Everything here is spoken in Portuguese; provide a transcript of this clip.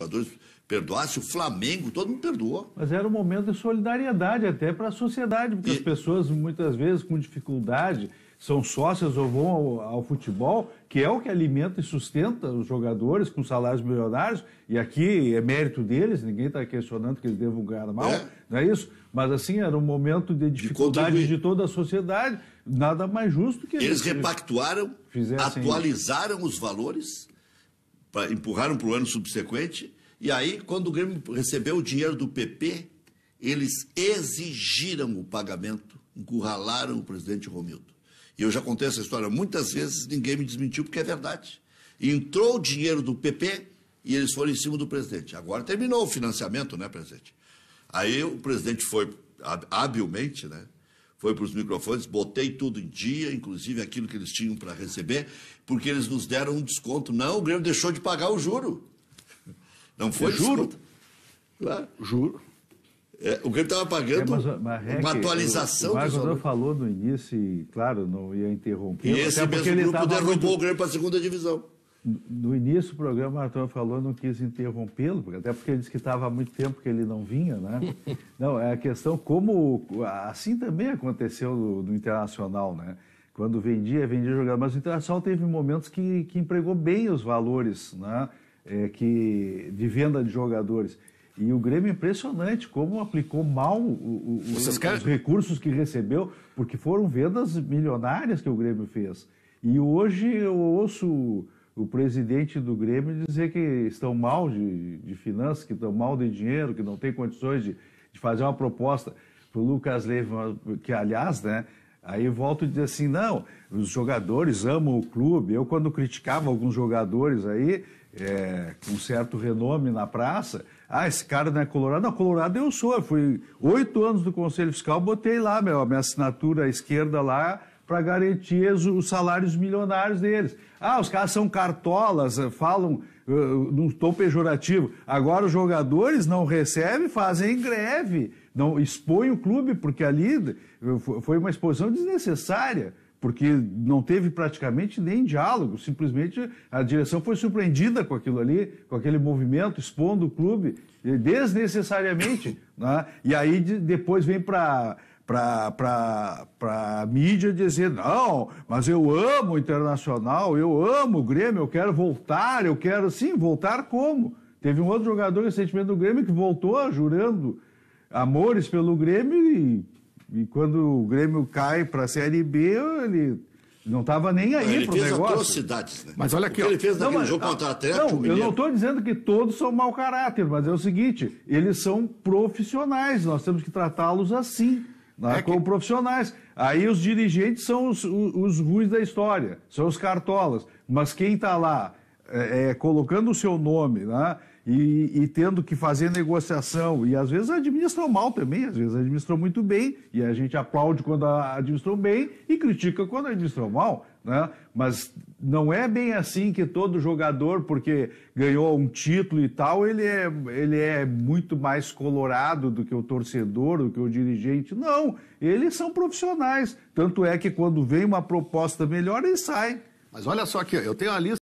jogadores perdoasse o Flamengo, todo mundo perdoou. Mas era um momento de solidariedade até para a sociedade, porque e... as pessoas muitas vezes com dificuldade são sócias ou vão ao, ao, futebol, que é o que alimenta e sustenta os jogadores com salários milionários, e aqui é mérito deles, ninguém está questionando que eles devam ganhar mal, é. não é isso? Mas assim, era um momento de dificuldade de, de toda a sociedade, nada mais justo que eles. Eles repactuaram, atualizaram isso. os valores pra, empurraram para o ano subsequente. E aí, quando o Grêmio recebeu o dinheiro do PP, eles exigiram o pagamento, encurralaram o presidente Romildo. E eu já contei essa história muitas vezes, ninguém me desmentiu, porque é verdade. Entrou o dinheiro do PP e eles foram em cima do presidente. Agora terminou o financiamento, né, presidente? Aí o presidente foi habilmente, né? foi para os microfones, botei tudo em dia, inclusive aquilo que eles tinham para receber, porque eles nos deram um desconto. Não, o Grêmio deixou de pagar o juro. Não é foi juro? Claro. Juro. É, o Grêmio estava pagando é, mas, mas, é uma atualização. O, o Marcos falou no início, e, claro, não ia interromper. E esse mesmo grupo derrubou muito... o Grêmio para a segunda divisão no início do programa, o Arthur falou, não quis interrompê-lo, até porque ele disse que estava há muito tempo que ele não vinha, né? Não, é a questão como. Assim também aconteceu no, no Internacional, né? Quando vendia, vendia jogador. Mas o Internacional teve momentos que, que empregou bem os valores né? É, que, de venda de jogadores. E o Grêmio é impressionante como aplicou mal o, o, os recursos que recebeu, porque foram vendas milionárias que o Grêmio fez. E hoje eu ouço o presidente do Grêmio dizer que estão mal de, de finanças, que estão mal de dinheiro, que não tem condições de, de fazer uma proposta para o Lucas Leiva, que aliás, né? Aí volto e dizer assim, não, os jogadores amam o clube. Eu quando criticava alguns jogadores aí, é, com certo renome na praça, ah, esse cara não é colorado. Não, colorado eu sou. Eu fui oito anos do Conselho Fiscal, botei lá meu, minha assinatura à esquerda lá, para garantir os salários milionários deles. Ah, os caras são cartolas, eh, falam uh, num tom pejorativo. Agora os jogadores não recebem, fazem greve, não expõem o clube, porque ali eh, foi uma exposição desnecessária, porque não teve praticamente nem diálogo, simplesmente a direção foi surpreendida com aquilo ali, com aquele movimento, expondo o clube desnecessariamente. Né? E aí depois vem para para a mídia dizer: não, mas eu amo o internacional, eu amo o Grêmio, eu quero voltar, eu quero. Sim, voltar como? Teve um outro jogador recentemente do Grêmio que voltou jurando amores pelo Grêmio e, e quando o Grêmio cai para a Série B, ele não estava nem aí ele o fez negócio. atrocidades, né? Mas olha aqui, o que ele fez naquele não, jogo ah, contra o Atlético. Não, eu não estou dizendo que todos são mau caráter, mas é o seguinte, eles são profissionais, nós temos que tratá-los assim. Né, é que... Como profissionais. Aí os dirigentes são os, os, os ruins da história, são os cartolas. Mas quem está lá é, é, colocando o seu nome, né? e, e, tendo que fazer negociação. E às vezes administram mal também, às vezes administram muito bem, e a gente aplaude quando administram bem e critica quando administram mal. Né? Mas não é bem assim que todo jogador, porque ganhou um título e tal, ele é, ele é muito mais colorado do que o torcedor, do que o dirigente. Não, eles são profissionais. Tanto é que quando vem uma proposta melhor, eles saem. Mas olha só aqui, eu tenho a lista.